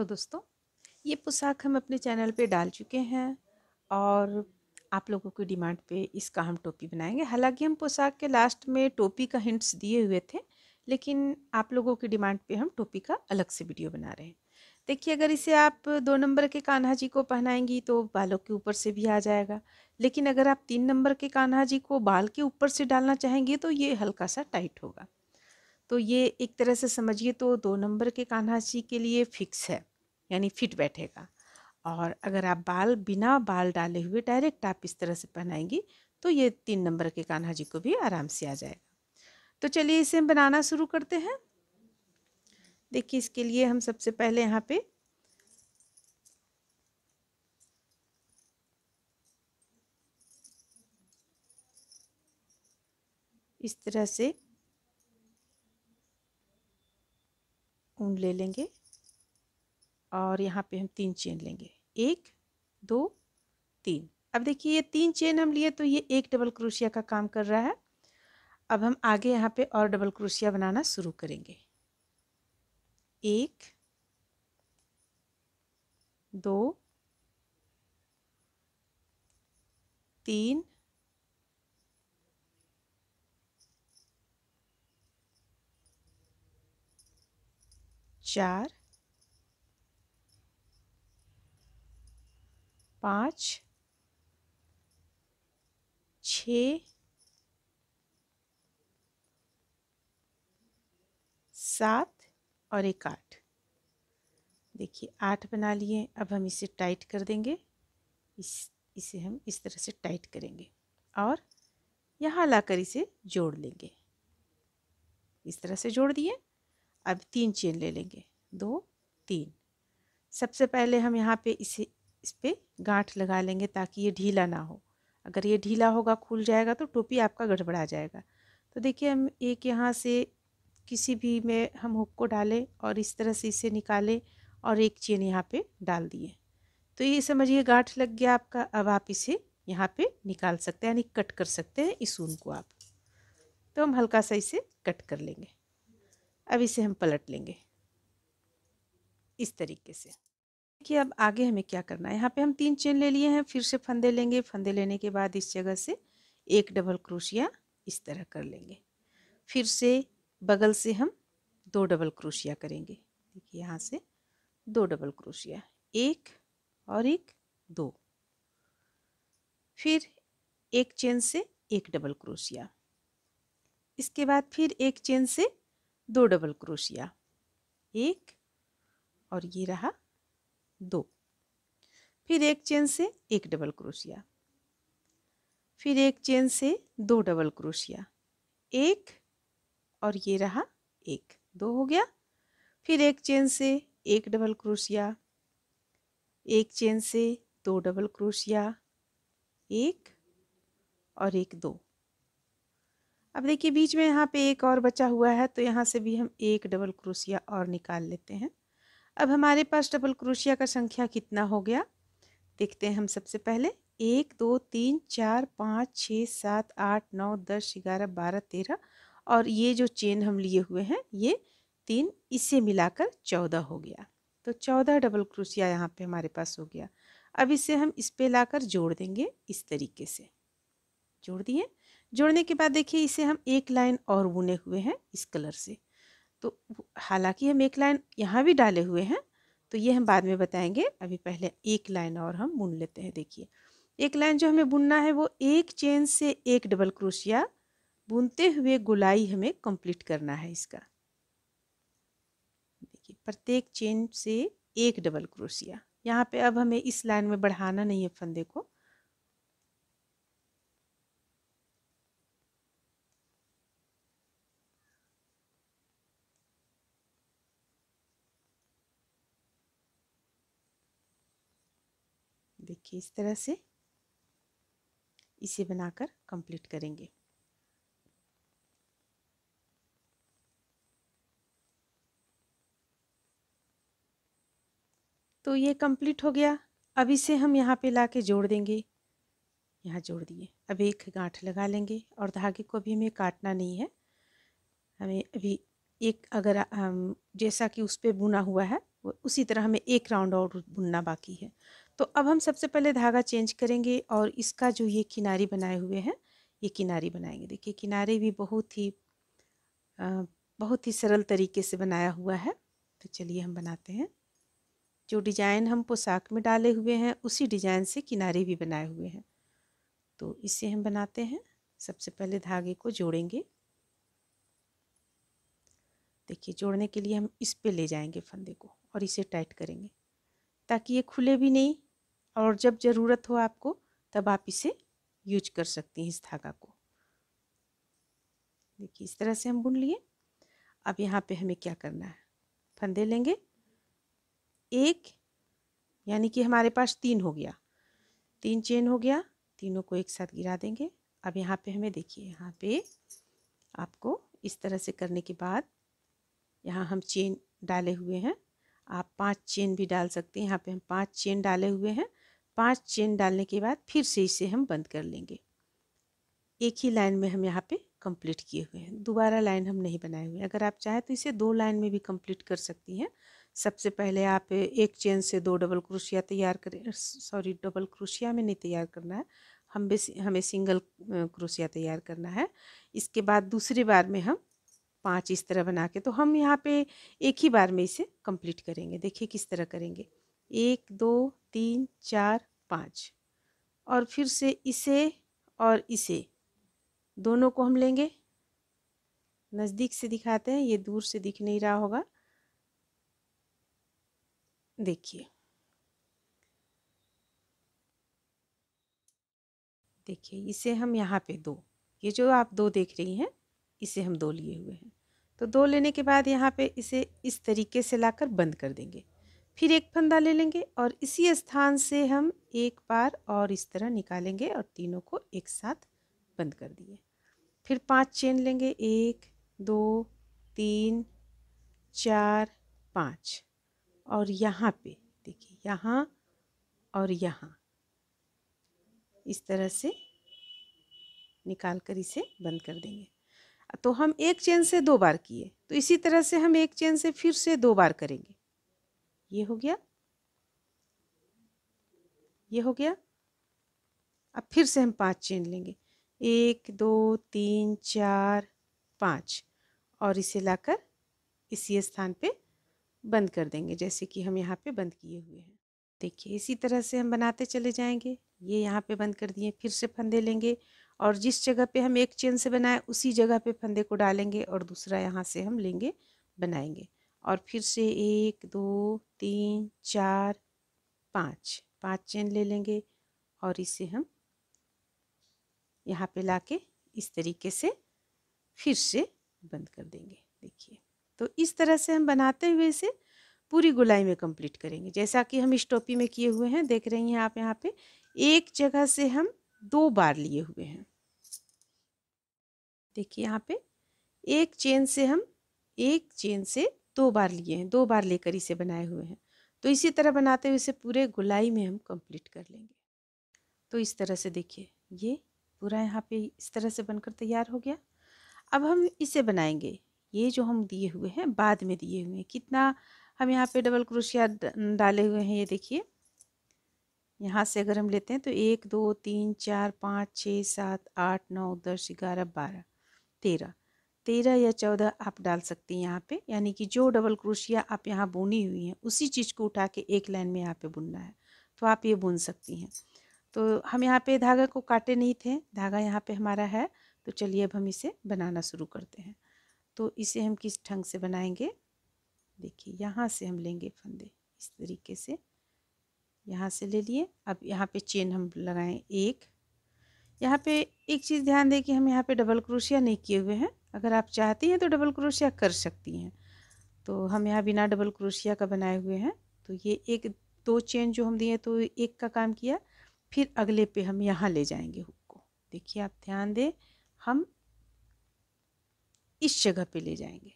hello दोस्तों ये पोशाक हम अपने चैनल पे डाल चुके हैं और आप लोगों की डिमांड पे इसका हम टोपी बनाएंगे हालांकि हम पोशाक के लास्ट में टोपी का हिंट्स दिए हुए थे लेकिन आप लोगों की डिमांड पे हम टोपी का अलग से वीडियो बना रहे हैं देखिए अगर इसे आप दो नंबर के कान्हा जी को पहनाएंगी तो बालों के ऊपर से भी आ जाएगा लेकिन अगर आप तीन नंबर के कान्हा जी को बाल के ऊपर से डालना चाहेंगे तो ये हल्का सा टाइट होगा तो ये एक तरह से समझिए तो दो नंबर के कान्हा जी के लिए फिक्स है यानी फिट बैठेगा और अगर आप बाल बिना बाल डाले हुए डायरेक्ट आप इस तरह से पहनाएंगी तो ये तीन नंबर के कान्हा जी को भी आराम से आ जाएगा तो चलिए इसे हम बनाना शुरू करते हैं देखिए इसके लिए हम सबसे पहले यहाँ पे इस तरह से ऊन ले लेंगे और यहाँ पे हम तीन चेन लेंगे एक दो तीन अब देखिए ये तीन चेन हम लिए तो ये एक डबल क्रोशिया का काम कर रहा है अब हम आगे यहाँ पे और डबल क्रोशिया बनाना शुरू करेंगे एक दो तीन चार पाँच छ सात और एक आठ देखिए आठ बना लिए अब हम इसे टाइट कर देंगे इस इसे हम इस तरह से टाइट करेंगे और यहाँ लाकर इसे जोड़ लेंगे इस तरह से जोड़ दिए अब तीन चेन ले लेंगे दो तीन सबसे पहले हम यहाँ पे इसे इस पर गांठ लगा लेंगे ताकि ये ढीला ना हो अगर ये ढीला होगा खुल जाएगा तो टोपी आपका गड़बड़ा जाएगा तो देखिए हम एक यहाँ से किसी भी में हम हुक को डालें और इस तरह से इसे निकालें और एक चेन यहाँ पे डाल दिए तो ये समझिए गांठ लग गया आपका अब आप इसे यहाँ पे निकाल सकते हैं यानी कट कर सकते हैं इस ऊन को आप तो हम हल्का सा इसे कट कर लेंगे अब इसे हम पलट लेंगे इस तरीके से कि अब आगे हमें क्या करना है यहाँ पे हम तीन चेन ले लिए हैं फिर से फंदे लेंगे फंदे लेने के बाद इस जगह से एक डबल क्रोशिया इस तरह कर लेंगे फिर से बगल से हम दो डबल क्रोशिया करेंगे देखिए यहाँ से दो डबल क्रोशिया एक और एक दो फिर एक चेन से एक डबल क्रोशिया इसके बाद फिर एक चेन से दो डबल क्रोशिया एक और ये रहा दो फिर एक चेन से एक डबल क्रोशिया फिर एक चेन से दो डबल क्रोशिया एक और ये रहा एक दो हो गया फिर एक चेन से एक डबल क्रोशिया एक चेन से दो डबल क्रोशिया एक और एक दो अब देखिए बीच में यहाँ पे एक और बचा हुआ है तो यहाँ से भी हम एक डबल क्रोशिया और निकाल लेते हैं अब हमारे पास डबल क्रोशिया का संख्या कितना हो गया देखते हैं हम सबसे पहले एक दो तीन चार पाँच छः सात आठ नौ दस ग्यारह बारह तेरह और ये जो चेन हम लिए हुए हैं ये तीन इसे मिलाकर चौदह हो गया तो चौदह डबल क्रोशिया यहाँ पे हमारे पास हो गया अब इसे हम इस पे लाकर जोड़ देंगे इस तरीके से जोड़ दिए जोड़ने के बाद देखिए इसे हम एक लाइन और बुने हुए हैं इस कलर से तो हालांकि हम एक लाइन यहाँ भी डाले हुए हैं तो ये हम बाद में बताएंगे अभी पहले एक लाइन और हम बुन लेते हैं देखिए एक लाइन जो हमें बुनना है वो एक चेन से एक डबल क्रोशिया बुनते हुए गुलाई हमें कंप्लीट करना है इसका देखिए प्रत्येक चेन से एक डबल क्रोशिया यहाँ पे अब हमें इस लाइन में बढ़ाना नहीं है फंदे को देखिए इस तरह से इसे बनाकर कंप्लीट करेंगे तो ये कंप्लीट हो गया अब इसे हम यहाँ पे ला के जोड़ देंगे यहाँ जोड़ दिए अब एक गांठ लगा लेंगे और धागे को अभी हमें काटना नहीं है हमें अभी एक अगर हम जैसा कि उस पर बुना हुआ है उसी तरह हमें एक राउंड और बुनना बाकी है तो अब हम सबसे पहले धागा चेंज करेंगे और इसका जो ये किनारी बनाए हुए हैं ये किनारी बनाएंगे देखिए किनारे भी बहुत ही आ, बहुत ही सरल तरीके से बनाया हुआ है तो चलिए हम बनाते हैं जो डिज़ाइन हम पोशाक में डाले हुए हैं उसी डिज़ाइन से किनारे भी बनाए हुए हैं तो इसे हम बनाते हैं सबसे पहले धागे को जोड़ेंगे देखिए जोड़ने के लिए हम इस पे ले जाएंगे फंदे को और इसे टाइट करेंगे ताकि ये खुले भी नहीं और जब ज़रूरत हो आपको तब आप इसे यूज कर सकती हैं इस धागा को देखिए इस तरह से हम बुन लिए अब यहाँ पे हमें क्या करना है फंदे लेंगे एक यानी कि हमारे पास तीन हो गया तीन चेन हो गया तीनों को एक साथ गिरा देंगे अब यहाँ पे हमें देखिए यहाँ पे आपको इस तरह से करने के बाद यहाँ हम चेन डाले हुए हैं आप पांच चेन भी डाल सकते हैं यहाँ पे हम पांच चेन डाले हुए हैं पांच चेन डालने के बाद फिर से इसे हम बंद कर लेंगे एक ही लाइन में हम यहाँ पे कंप्लीट किए हुए हैं दोबारा लाइन हम नहीं बनाए हुए अगर आप चाहें तो इसे दो लाइन में भी कंप्लीट कर सकती हैं सबसे पहले आप एक चेन से दो डबल क्रोशिया तैयार करें सॉरी डबल क्रोशिया में नहीं तैयार करना है हम हमें सिंगल क्रोशिया तैयार करना है इसके बाद दूसरी बार में हम पांच इस तरह बना के तो हम यहाँ पे एक ही बार में इसे कंप्लीट करेंगे देखिए किस तरह करेंगे एक दो तीन चार पाँच और फिर से इसे और इसे दोनों को हम लेंगे नज़दीक से दिखाते हैं ये दूर से दिख नहीं रहा होगा देखिए देखिए इसे हम यहाँ पे दो ये जो आप दो देख रही हैं इसे हम दो लिए हुए हैं तो दो लेने के बाद यहाँ पे इसे इस तरीके से लाकर बंद कर देंगे फिर एक फंदा ले लेंगे और इसी स्थान से हम एक बार और इस तरह निकालेंगे और तीनों को एक साथ बंद कर दिए फिर पांच चेन लेंगे एक दो तीन चार पाँच और यहाँ पे देखिए यहाँ और यहाँ इस तरह से निकाल कर इसे बंद कर देंगे तो हम एक चेन से दो बार किए तो इसी तरह से हम एक चेन से फिर से दो बार करेंगे ये हो गया ये हो गया अब फिर से हम पांच चेन लेंगे एक दो तीन चार पाँच और इसे लाकर इसी स्थान पे बंद कर देंगे जैसे कि हम यहाँ पे बंद किए हुए हैं देखिए इसी तरह से हम बनाते चले जाएंगे ये यहाँ पे बंद कर दिए फिर से फंदे लेंगे और जिस जगह पे हम एक चेन से बनाए उसी जगह पे फंदे को डालेंगे और दूसरा यहाँ से हम लेंगे बनाएंगे और फिर से एक दो तीन चार पाँच पाँच चेन ले लेंगे और इसे हम यहाँ पे लाके इस तरीके से फिर से बंद कर देंगे देखिए तो इस तरह से हम बनाते हुए इसे पूरी गुलाई में कंप्लीट करेंगे जैसा कि हम इस टोपी में किए हुए हैं देख रही हैं आप यहाँ पे एक जगह से हम दो बार लिए हुए हैं देखिए यहाँ पे एक चेन से हम एक चेन से दो बार लिए हैं दो बार लेकर इसे बनाए हुए हैं तो इसी तरह बनाते हुए इसे पूरे गुलाई में हम कंप्लीट कर लेंगे तो इस तरह से देखिए ये पूरा यहाँ पे इस तरह से बनकर तैयार हो गया अब हम इसे बनाएंगे ये जो हम दिए हुए हैं बाद में दिए हुए हैं कितना हम यहाँ पे डबल क्रोशिया डाले हुए हैं ये देखिए यहाँ से अगर हम लेते हैं तो एक दो तीन चार पाँच छः सात आठ नौ दस ग्यारह बारह तेरह तेरह या चौदह आप डाल सकती हैं यहाँ पे यानी कि जो डबल क्रोशिया आप यहाँ बुनी हुई हैं उसी चीज़ को उठा के एक लाइन में यहाँ पे बुनना है तो आप ये बुन सकती हैं तो हम यहाँ पे धागा को काटे नहीं थे धागा यहाँ पे हमारा है तो चलिए अब हम इसे बनाना शुरू करते हैं तो इसे हम किस ढंग से बनाएंगे देखिए यहाँ से हम लेंगे फंदे इस तरीके से यहाँ से ले लिए अब यहाँ पे चेन हम लगाएं एक यहाँ पे एक चीज़ ध्यान दें कि हम यहाँ पे डबल क्रोशिया नहीं किए हुए हैं अगर आप चाहती हैं तो डबल क्रोशिया कर सकती हैं तो हम यहाँ बिना डबल क्रोशिया का बनाए हुए हैं तो ये एक दो चेन जो हम दिए तो एक का काम किया फिर अगले पे हम यहाँ ले जाएंगे हुक को देखिए आप ध्यान दें हम इस जगह पे ले जाएंगे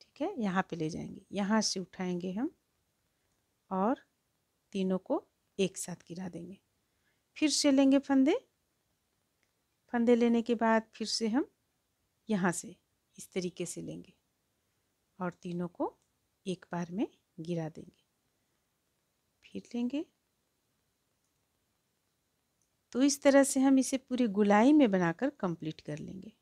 ठीक है यहाँ पे ले जाएंगे यहाँ से उठाएंगे हम और तीनों को एक साथ गिरा देंगे फिर से लेंगे फंदे फंदे लेने के बाद फिर से हम यहाँ से इस तरीके से लेंगे और तीनों को एक बार में गिरा देंगे फिर लेंगे तो इस तरह से हम इसे पूरी गुलाई में बनाकर कंप्लीट कर लेंगे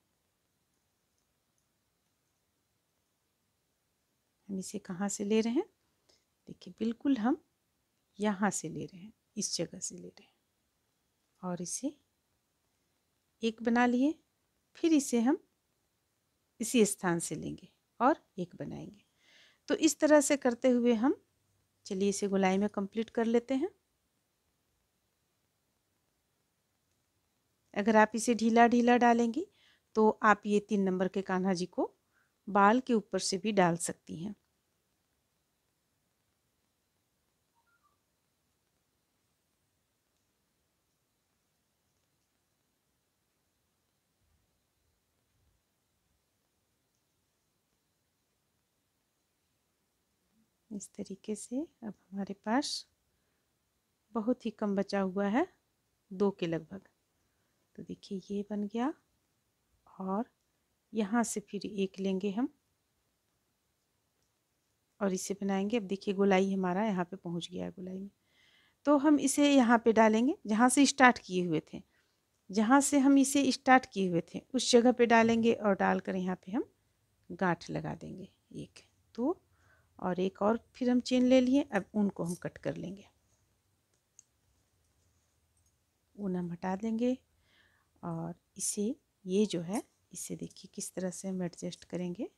हम इसे कहाँ से ले रहे हैं देखिए बिल्कुल हम यहाँ से ले रहे हैं इस जगह से ले रहे हैं और इसे एक बना लिए फिर इसे हम इसी स्थान से लेंगे और एक बनाएंगे तो इस तरह से करते हुए हम चलिए इसे गोलाई में कंप्लीट कर लेते हैं अगर आप इसे ढीला ढीला डालेंगी तो आप ये तीन नंबर के कान्हा जी को बाल के ऊपर से भी डाल सकती हैं इस तरीके से अब हमारे पास बहुत ही कम बचा हुआ है दो के लगभग तो देखिए ये बन गया और यहाँ से फिर एक लेंगे हम और इसे बनाएंगे अब देखिए गोलाई हमारा यहाँ पे पहुँच गया है गोलाई में तो हम इसे यहाँ पे डालेंगे जहाँ से स्टार्ट किए हुए थे जहाँ से हम इसे स्टार्ट किए हुए थे उस जगह पे डालेंगे और डालकर यहाँ पे हम गांठ लगा देंगे एक और एक और फिर हम चेन ले लिए अब उनको हम कट कर लेंगे ऊन हम हटा देंगे और इसे ये जो है इसे देखिए किस तरह से हम एडजस्ट करेंगे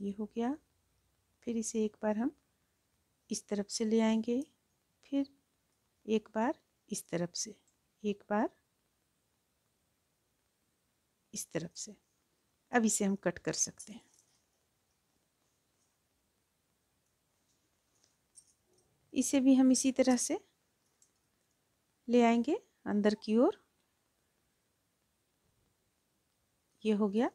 ये हो गया फिर इसे एक बार हम इस तरफ से ले आएंगे फिर एक बार इस तरफ से एक बार इस तरफ से अब इसे हम कट कर सकते हैं इसे भी हम इसी तरह से ले आएंगे अंदर की ओर ये हो गया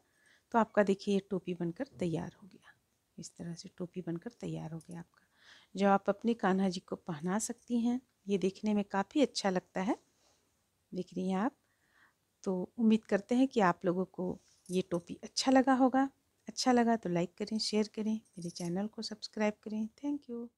तो आपका देखिए ये टोपी बनकर तैयार हो गया इस तरह से टोपी बनकर तैयार हो गया आपका जो आप अपने कान्हा जी को पहना सकती हैं ये देखने में काफ़ी अच्छा लगता है देख रही हैं आप तो उम्मीद करते हैं कि आप लोगों को ये टोपी अच्छा लगा होगा अच्छा लगा तो लाइक करें शेयर करें मेरे चैनल को सब्सक्राइब करें थैंक यू